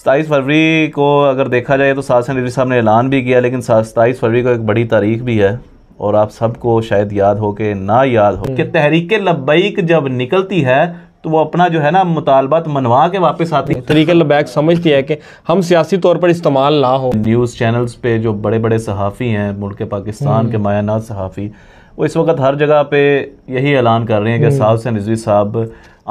सताईस फरवरी को अगर देखा जाए तो साद नदवी साहब ने ऐलान भी किया लेकिन सताईस फरवरी को एक बड़ी तारीख भी है और आप सबको शायद याद हो के ना याद हो कि हम्म। तहरीक लब्बैक जब निकलती है तो वो अपना जो है ना मुतालबात मनवा के वापस आती है तरीके लबैक समझती है कि हम सियासी तौर पर इस्तेमाल ना हो न्यूज़ चैनल्स पे जो बड़े बड़े सहाफ़ी हैं मुल्क पाकिस्तान हम्म। के मायानात सहाफ़ी वो इस वक्त हर जगह पे यही ऐलान कर रहे हैं कि हम्म। साहब से रिजवी साहब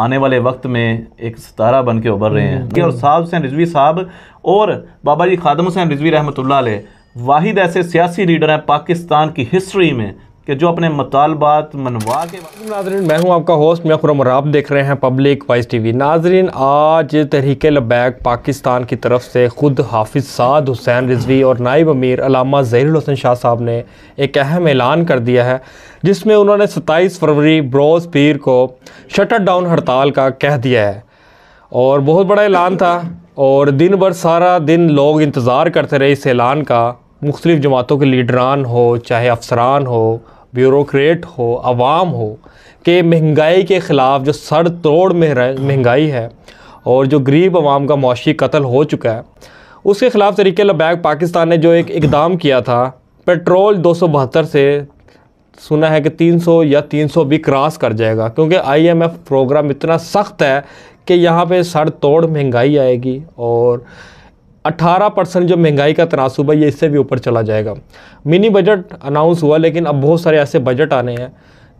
आने वाले वक्त में एक सितारा बन के उभर रहे हैं हम्म। और साहब हसैन रिजवी साहब और बाबा जी खादम हुसैन रिजवी रहमत वाहिद ऐसे सियासी लीडर हैं पाकिस्तान की हिस्ट्री में कि जो अपने मुतालबात मनवा के नाजरीन मैं हूँ आपका होस्ट मैं खुरम आप देख रहे हैं पब्लिक वाइस टी वी नाजरीन आज तहरीक लबैक पाकिस्तान की तरफ से ख़ुद हाफिज साद हुसैन रिजवी और नायब अमीर अलामा जहरुल हसन शाह साहब ने एक अहम ऐलान कर दिया है जिसमें उन्होंने सत्ताईस फरवरी बरोज़ पीर को शटर डाउन हड़ताल का कह दिया है और बहुत बड़ा ऐलान था और दिन भर सारा दिन लोग इंतज़ार करते रहे इस ऐलान का मुख्तलिफ़ जमातों के लीडरान हो चाहे अफसरान हो ब्यूरोक्रेट हो आवाम हो कि महंगाई के ख़िलाफ़ जो सर तोड़ महंगाई है और जो गरीब आवाम का मुशी कत्ल हो चुका है उसके ख़िलाफ़ तरीके लबैक पाकिस्तान ने जो एक इकदाम किया था पेट्रोल दो सौ बहत्तर से सुना है कि तीन सौ या तीन सौ भी क्रॉस कर जाएगा क्योंकि आई एम एफ़ प्रोग्राम इतना सख्त है कि यहाँ पर सर तोड़ महंगाई आएगी और 18 परसेंट जो महंगाई का तनासुब है ये इससे भी ऊपर चला जाएगा मिनी बजट अनाउंस हुआ लेकिन अब बहुत सारे ऐसे बजट आने हैं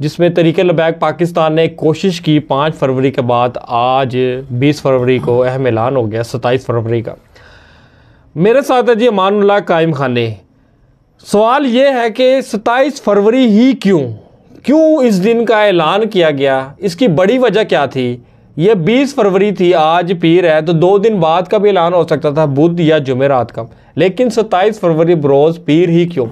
जिसमें तरीके लबैक पाकिस्तान ने कोशिश की पाँच फरवरी के बाद आज बीस फरवरी को अहम ऐलान हो गया सत्ताईस फरवरी का मेरे साथ है जी अमानुल्ला कायम खाने सवाल ये है कि सत्ताईस फरवरी ही क्यों क्यों इस दिन का ऐलान किया गया इसकी बड़ी वजह क्या थी ये 20 फरवरी थी आज पीर है तो दो दिन बाद का भी ऐलान हो सकता था बुध या जुमेरात का लेकिन 27 फरवरी बरोज़ पीर ही क्यों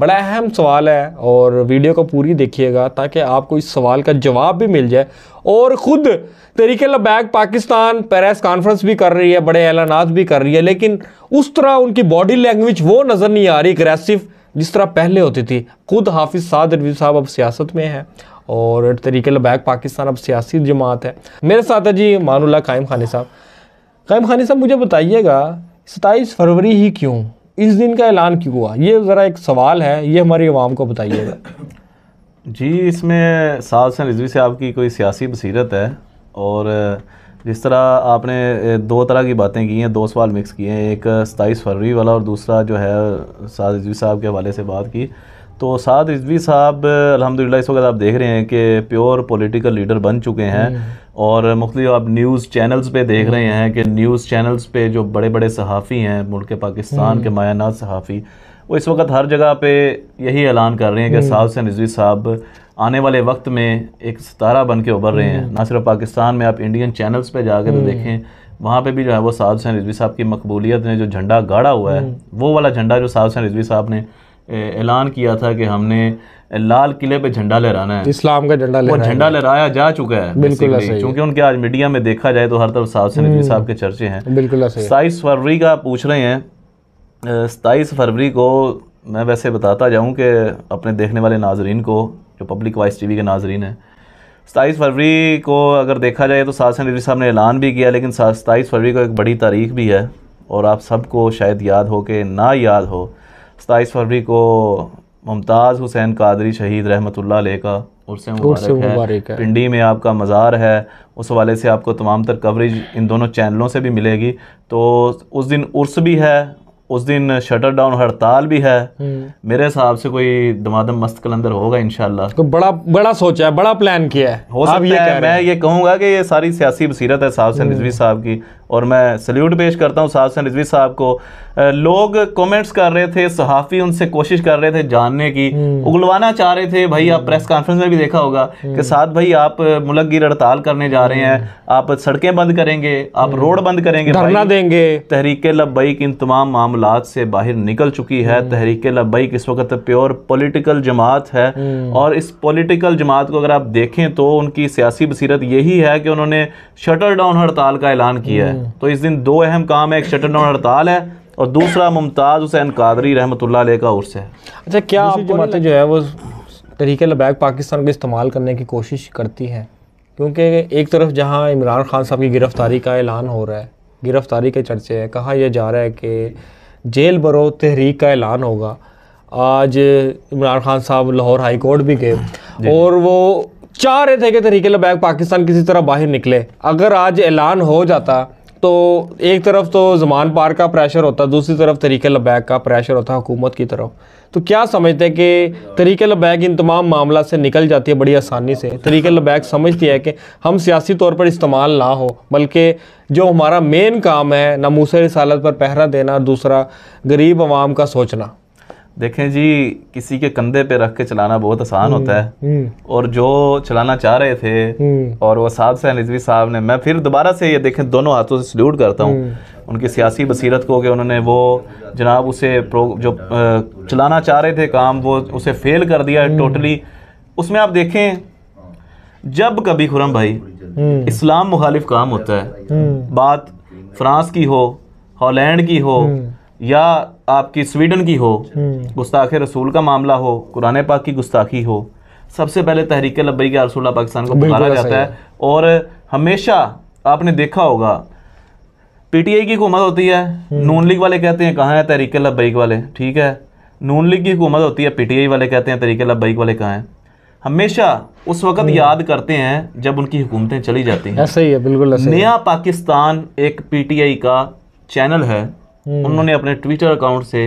बड़ा अहम सवाल है और वीडियो को पूरी देखिएगा ताकि आपको इस सवाल का जवाब भी मिल जाए और ख़ुद तरीके लबैग पाकिस्तान प्रेस कॉन्फ्रेंस भी कर रही है बड़े ऐलानात भी कर रही है लेकिन उस तरह उनकी बॉडी लैंग्वेज वो नज़र नहीं आ रही अग्रेसिव जिस तरह पहले होती थी खुद हाफिज साद रवी साहब अब सियासत में है और तरीके लबैक पाकिस्तान अब सियासी जमात है मेरे साथ है जी मानुल्ला कायम खानी साहब कायम खानी साहब मुझे बताइएगा सताईस फरवरी ही क्यों इस दिन का ऐलान क्यों हुआ ये ज़रा एक सवाल है ये हमारी आवाम को बताइएगा जी इसमें साद रिजवी साहब की कोई सियासी बसीरत है और जिस तरह आपने दो तरह की बातें की हैं दो सवाल मिक्स किए हैं एक सताईस फरवरी वाला और दूसरा जो है साद रिजवी साहब के हवाले से बात की तो साद रिजवी साहब अलहमदिल्ला इस वक्त आप देख रहे हैं कि प्योर पॉलिटिकल लीडर बन चुके हैं हम्म। और मुख्तलि आप न्यूज़ चैनल्स पे देख रहे हम्म। हैं कि न्यूज़ चैनल्स पे जो बड़े बड़े सहाफ़ी हैं मुल्क पाकिस्तान के हम्म। नाज सहाफ़ी वो इस वक्त हर जगह पे यही ऐलान कर रहे हैं कि साहब से रिजवी साहब आने वाले वक्त में एक सितारा बन के उभर रहे हैं हम्म। ना सिर्फ पाकिस्तान में आप इंडियन चैनल्स पे जाकर तो हम्म। देखें वहाँ पे भी जो है वो साहब हुसैन रिजवी साहब की मकबूलियत ने जो झंडा गाड़ा हुआ है हम्म। वो वाला झंडा जो साहब हुसैन रिजवी साहब ने ऐलान किया था कि हमने लाल किले पे झंडा लहराना है इस्लाम का झंडा वो झंडा लहराया जा चुका है बिल्कुल क्योंकि उनके आज मीडिया में देखा जाए तो हर तरफ साहब से नबी साहब के चर्चे हैं बिल्कुल सताईस फरवरी का पूछ रहे हैं सताईस फरवरी को मैं वैसे बताता जाऊँ कि अपने देखने वाले नाजरन को जो पब्लिक वाइस वी के नाजरीन हैं सताईस फरवरी को अगर देखा जाए तो सासन रिजवी साहब ने ऐलान भी किया लेकिन सताईस फरवरी को एक बड़ी तारीख भी है और आप सबको शायद याद हो के ना याद हो सताईस फरवरी को मुमताज़ हुसैन कादरी शहीद रहमत का मुबारक है पिंडी में आपका मज़ार है उस हवाले से आपको तमाम तर कवरेज इन दोनों चैनलों से भी मिलेगी तो उस दिन उर्स भी है उस दिन शटर डाउन हड़ताल भी है हम्म। मेरे हिसाब से कोई दमादम मस्त कलंदर होगा इनशाला तो बड़ा बड़ा सोचा है बड़ा प्लान किया है हो सकता है मैं ये कहूँगा कि ये सारी सियासी बसीरत है साहब से रिजवी हम्म। साहब की और मैं सल्यूट पेश करता हूँ साहब रिजवी साहब को लोग कमेंट्स कर रहे थे सहाफ़ी उनसे कोशिश कर रहे थे जानने की हम्म। उगलवाना चाह रहे थे भाई आप प्रेस हम्म। कॉन्फ्रेंस में भी देखा होगा कि हम्म। साथ भाई आप मुलक गिर हड़ताल करने जा रहे हैं आप सड़कें बंद करेंगे आप रोड बंद करेंगे धरना देंगे तहरीक लब्बैक इन तमाम मामला से बाहर निकल चुकी है तहरीक लब्बैक इस वक्त प्योर पोलिटिकल जमात है और इस पोलिटिकल जमात को अगर आप देखें तो उनकी सियासी बसीरत यही है कि उन्होंने शटर डाउन हड़ताल का ऐलान किया है तो इस दिन दो अहम काम है एक शटर और हड़ताल है और दूसरा मुमताज़ हुसैन कादरी रहमत का उर्स है अच्छा क्या जमातें मतलब जो है वो तरीके लबैक पाकिस्तान को इस्तेमाल करने की कोशिश करती हैं क्योंकि एक तरफ जहाँ इमरान खान साहब की गिरफ़्तारी का ऐलान हो रहा है गिरफ़्तारी के चर्चे हैं कहा यह जा रहा है कि जेल बरो तहरीक का ऐलान होगा आज इमरान खान साहब लाहौर हाई कोर्ट भी गए और वो चाह रहे थे कि तहरीक लबैक पाकिस्तान किसी तरह बाहर निकले अगर आज ऐलान हो जाता तो एक तरफ तो जमान पार का प्रेशर होता है दूसरी तरफ तरीके लबैक का प्रेशर होता है हुकूमत की तरफ तो क्या समझते हैं कि तरीके लबैक इन तमाम मामला से निकल जाती है बड़ी आसानी से तरीके लबैक समझती है कि हम सियासी तौर पर इस्तेमाल ना हो बल्कि जो हमारा मेन काम है नमूस रसालत पर पहरा देना दूसरा गरीब आवाम का सोचना देखें जी किसी के कंधे पे रख के चलाना बहुत आसान हम्म, होता है हम्म। और जो चलाना चाह रहे थे हम्म। और वो साहब से रिजवी साहब ने मैं फिर दोबारा से ये देखें दोनों हाथों से सल्यूट करता हूँ उनकी सियासी बसीरत को कि उन्होंने वो जनाब उसे प्रो जो चलाना चाह रहे थे काम वो उसे फेल कर दिया टोटली उसमें आप देखें जब कभी खुरम भाई इस्लाम मुखालिफ काम होता है बात फ्रांस की हो हॉलैंड की हो या आपकी स्वीडन की हो हम्म। गुस्ताख रसूल का मामला हो कुरान पाक की गुस्ताखी हो सबसे पहले तहरीक लबई के रसूल पाकिस्तान को पुकारा जाता है और हमेशा आपने देखा होगा पीटीआई की हुकूमत होती है हम्म। नून लीग वाले कहते हैं कहाँ है तहरीक लब्बैक वाले ठीक है नून लीग की हुकूमत होती है पीटीआई वाले कहते हैं तहरीक लब्बैक वाले कहाँ हैं हमेशा उस वक्त हम्म। याद करते हैं जब उनकी हुकूमतें चली जाती हैं ऐसा ही है बिल्कुल नया पाकिस्तान एक पीटीआई का चैनल है हम्म। उन्होंने अपने ट्विटर अकाउंट से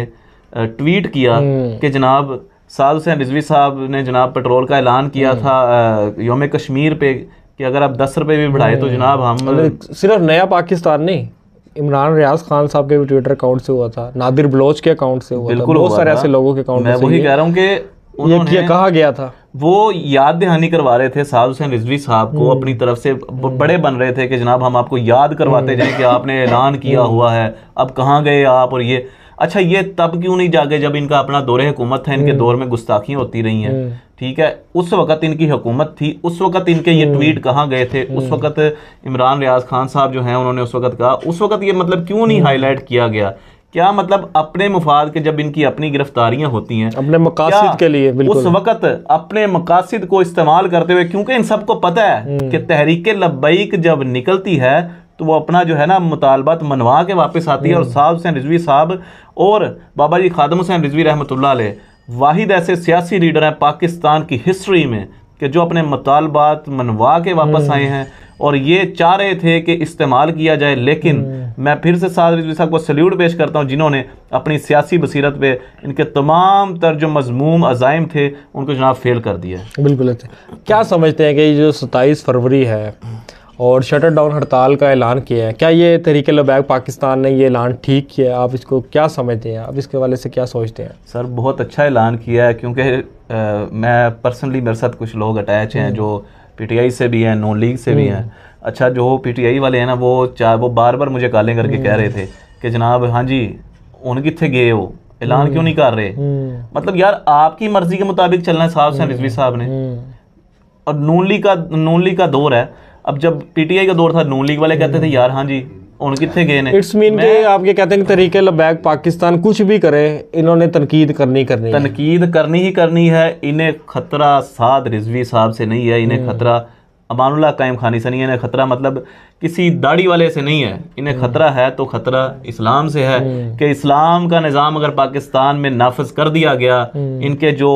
ट्वीट किया हम्म। कि जनाब साद हुसैन रिजवी साहब ने जनाब पेट्रोल का ऐलान किया हम्म। था योम कश्मीर पे कि अगर आप दस रुपये भी बढ़ाए तो जनाब हम सिर्फ नया पाकिस्तान नहीं इमरान रियाज खान साहब के भी ट्विटर अकाउंट से हुआ था नादिर बलोच के अकाउंट से हुआ बिल्कुल बहुत सारे ऐसे लोगों के अकाउंट मैं वही कह रहा हूँ कि उन्होंने कहा गया था वो याद दहानी करवा रहे थे साहब हुसैन रिजवी साहब को हम्म। अपनी तरफ से हम्म। बड़े बन रहे थे कि जनाब हम आपको याद करवाते हम्म। जाएं कि आपने ऐलान किया हुआ है अब कहाँ गए आप और ये अच्छा ये तब क्यों नहीं जागे जब इनका अपना दौर हुकूमत था इनके दौर में गुस्ताखियाँ होती रही हैं ठीक है उस वक्त इनकी हुकूमत थी उस वक्त इनके ये ट्वीट कहाँ गए थे उस वक्त इमरान रियाज खान साहब जो हैं उन्होंने उस वक्त कहा उस वक्त ये मतलब क्यों नहीं हाईलाइट किया गया क्या मतलब अपने मुफाद के जब इनकी अपनी गिरफ्तारियां होती हैं अपने मकासद के लिए उस वक्त अपने मकासद को इस्तेमाल करते हुए क्योंकि इन सबको पता है हम्म। कि तहरीक लब्बैक जब निकलती है तो वो अपना जो है ना मुतालबात मनवा के वापस आती है और हम्म। साहब हुसैन रिजवी साहब और बाबा जी खादम हुसैन रिजवी रहमत वाहिद ऐसे सियासी लीडर हैं पाकिस्तान की हिस्ट्री में कि जो अपने मुतालबात मनवा के वापस हम्म। आए हैं और ये चाह रहे थे कि इस्तेमाल किया जाए लेकिन मैं फिर से साद रिजवी साहब को सल्यूट पेश करता हूँ जिन्होंने अपनी सियासी बसीरत पे इनके तमाम तर जो मजमूम अजाइम थे उनको जनाब फेल कर दिया बिल्कुल अच्छा क्या समझते हैं कि ये जो सत्ताईस फरवरी है और शटर डाउन हड़ताल का ऐलान किया है क्या ये तरीके लबैग पाकिस्तान ने ये ऐलान ठीक किया है आप इसको क्या समझते हैं आप इसके हवाले से क्या सोचते हैं सर बहुत अच्छा ऐलान किया है क्योंकि मैं पर्सनली मेरे साथ कुछ लोग अटैच हैं जो पीटीआई से भी हैं नो लीग से भी हैं हम्म। अच्छा जो पीटीआई वाले हैं ना वो चार वो बार बार मुझे कॉलिंग करके कह रहे हम्म। थे कि जनाब हाँ जी उन कितने गए हो ऐलान क्यों नहीं कर रहे हम्म। मतलब यार आपकी मर्जी के मुताबिक चलना है साहब से रिजवी साहब ने और नून लीग का नून लीग का दौर है अब जब पीटीआई का दौर था नून लीग वाले कहते थे यार हाँ जी तनकीद करनी ही करनी है इन्हें खतरा साद रिजवी साहब से नहीं है इन्हें हम्म। खतरा अमानुल्ला कायम खानी से नहीं है इन्हें खतरा मतलब किसी दाढ़ी वाले से नहीं है इन्हें हम्म। खतरा है तो खतरा इस्लाम से है हम्म। कि इस्लाम का निज़ाम अगर पाकिस्तान में नाफज कर दिया गया इनके जो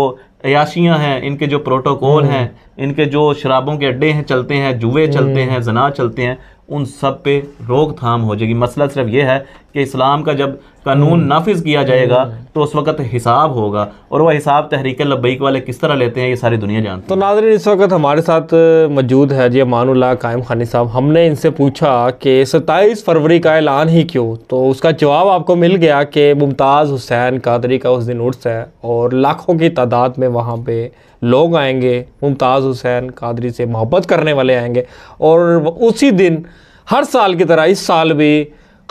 अयाशियाँ हैं इनके जो प्रोटोकॉल हैं इनके जो शराबों के अड्डे हैं चलते हैं जुए चलते हैं जना चलते हैं उन सब पे रोकथाम हो जाएगी मसला सिर्फ ये है कि इस्लाम का जब कानून हम्म। नाफिज किया जाएगा हम्म। तो उस वक्त हिसाब होगा और वह हिसाब तहरीक लब्बैक वाले किस तरह लेते हैं ये सारी दुनिया जानती तो नाजरन इस वक्त हमारे साथ मौजूद है जी मानुल्ला कायम खानी साहब हमने इनसे पूछा कि सत्ताईस फरवरी का ऐलान ही क्यों तो उसका जवाब आपको मिल गया कि मुमताज़ हुसैन कादरी का उस दिन उर्स है और लाखों की तादाद में वहाँ पर लोग आएंगे मुमताज़ हुसैन कादरी से मोहब्बत करने वाले आएंगे और उसी दिन हर साल की तरह इस साल भी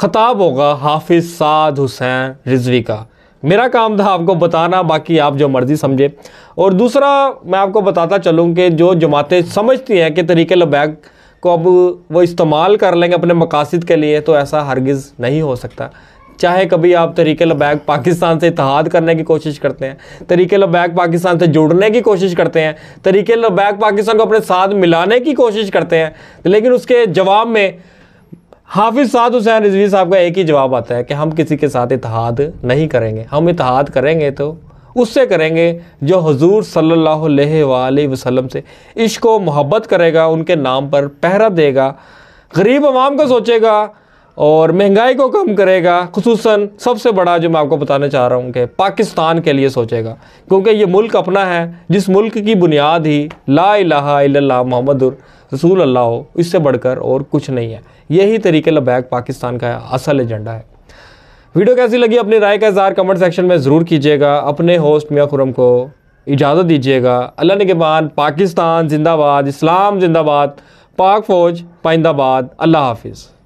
ख़ताब होगा हाफिज़ साद हुसैन रिजवी का मेरा काम था आपको बताना बाकी आप जो मर्ज़ी समझे और दूसरा मैं आपको बताता चलूँ कि जो जमातें समझती हैं कि तरीके लबैग को अब वो इस्तेमाल कर लेंगे अपने मकासद के लिए तो ऐसा हरगिज़ नहीं हो सकता चाहे कभी आप तरीके लबैग पाकिस्तान से इतिहाद करने की कोशिश करते हैं तरीके लबैग पाकिस्तान से जुड़ने की कोशिश करते हैं तरीके लबैग पाकिस्तान को अपने साथ मिलाने की कोशिश करते हैं लेकिन उसके जवाब में हाफिज साद हुसैन रिजवी साहब का एक ही जवाब आता है कि हम किसी के साथ इतिहाद नहीं करेंगे हम इतिहाद करेंगे तो उससे करेंगे जो हजूर सल्ला वसलम से इश्क व मोहब्बत करेगा उनके नाम पर पहरा देगा गरीब आवाम को सोचेगा और महंगाई को कम करेगा खसूस सबसे बड़ा जो मैं आपको बताना चाह रहा हूँ कि पाकिस्तान के लिए सोचेगा क्योंकि ये मुल्क अपना है जिस मुल्क की बुनियाद ही ला ला मोहम्मद रसूल अल्लाह हो इससे बढ़कर और कुछ नहीं है यही तरीके लबैक पाकिस्तान का असल एजेंडा है वीडियो कैसी लगी अपनी राय का इजहार कमेंट सेक्शन में ज़रूर कीजिएगा अपने होस्ट मियाँ खुरम को इजाज़त दीजिएगा अल्लाह ने के बाद पाकिस्तान जिंदाबाद इस्लाम जिंदाबाद पाक फ़ौज पाइंदाबाद अल्लाह हाफिज़